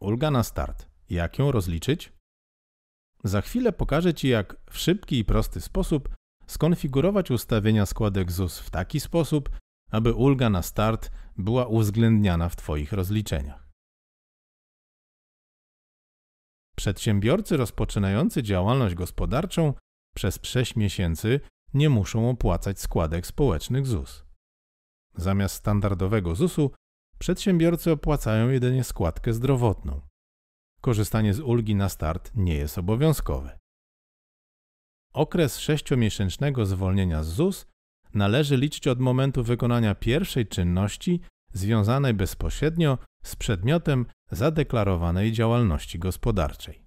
Ulga na start. Jak ją rozliczyć? Za chwilę pokażę Ci, jak w szybki i prosty sposób skonfigurować ustawienia składek ZUS w taki sposób, aby ulga na start była uwzględniana w Twoich rozliczeniach. Przedsiębiorcy rozpoczynający działalność gospodarczą przez 6 miesięcy nie muszą opłacać składek społecznych ZUS. Zamiast standardowego ZUS-u Przedsiębiorcy opłacają jedynie składkę zdrowotną. Korzystanie z ulgi na start nie jest obowiązkowe. Okres sześciomiesięcznego zwolnienia z ZUS należy liczyć od momentu wykonania pierwszej czynności związanej bezpośrednio z przedmiotem zadeklarowanej działalności gospodarczej.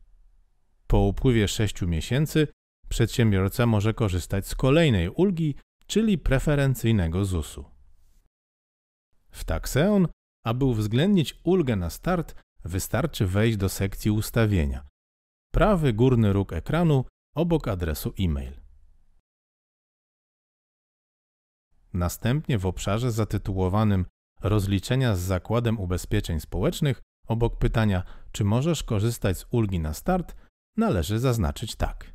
Po upływie 6 miesięcy przedsiębiorca może korzystać z kolejnej ulgi, czyli preferencyjnego ZUS-u. W Taxeon aby uwzględnić ulgę na start, wystarczy wejść do sekcji ustawienia. Prawy górny róg ekranu obok adresu e-mail. Następnie w obszarze zatytułowanym Rozliczenia z Zakładem Ubezpieczeń Społecznych obok pytania Czy możesz korzystać z ulgi na start? należy zaznaczyć tak.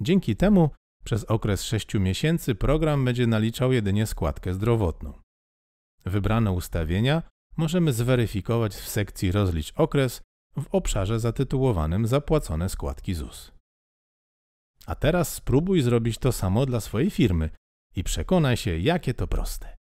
Dzięki temu przez okres 6 miesięcy program będzie naliczał jedynie składkę zdrowotną. Wybrane ustawienia możemy zweryfikować w sekcji Rozlicz okres w obszarze zatytułowanym Zapłacone składki ZUS. A teraz spróbuj zrobić to samo dla swojej firmy i przekonaj się, jakie to proste.